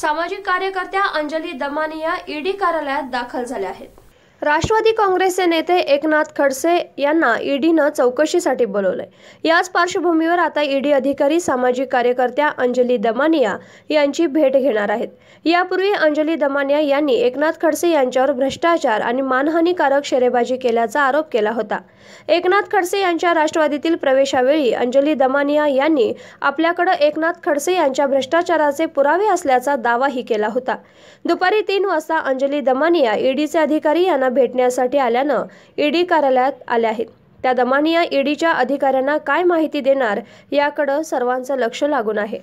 सामाजिक कार्यकर्त्या अंजली दमानिया ईडी कार्यालयात दाखल झाल्या आहेत राष्ट्रवादी काँग्रेसचे नेते एकनाथ खडसे यांना ईडीनं चौकशीसाठी बोलवलंय याच पार्श्वभूमीवर आता ईडी अधिकारी सामाजिक कार्यकर्त्या अंजली दमानिया यांची भेट घेणार आहेत यापूर्वी अंजली दमानिया यांनी एकनाथ खडसे यांच्यावर भ्रष्टाचार आणि मानहानीकारक शेरेबाजी केल्याचा आरोप केला होता एकनाथ खडसे यांच्या राष्ट्रवादीतील प्रवेशावेळी अंजली दमानिया यांनी आपल्याकडे एकनाथ खडसे यांच्या भ्रष्टाचाराचे पुरावे असल्याचा दावाही केला होता दुपारी तीन वाजता अंजली दमानिया ईडीचे अधिकारी यांना भेटण्यासाठी आल्यानं ईडी कार्यालयात आल्या आहेत त्या दमानिया ईडीच्या अधिकाऱ्यांना काय माहिती देणार याकडं सर्वांचं लक्ष लागून आहे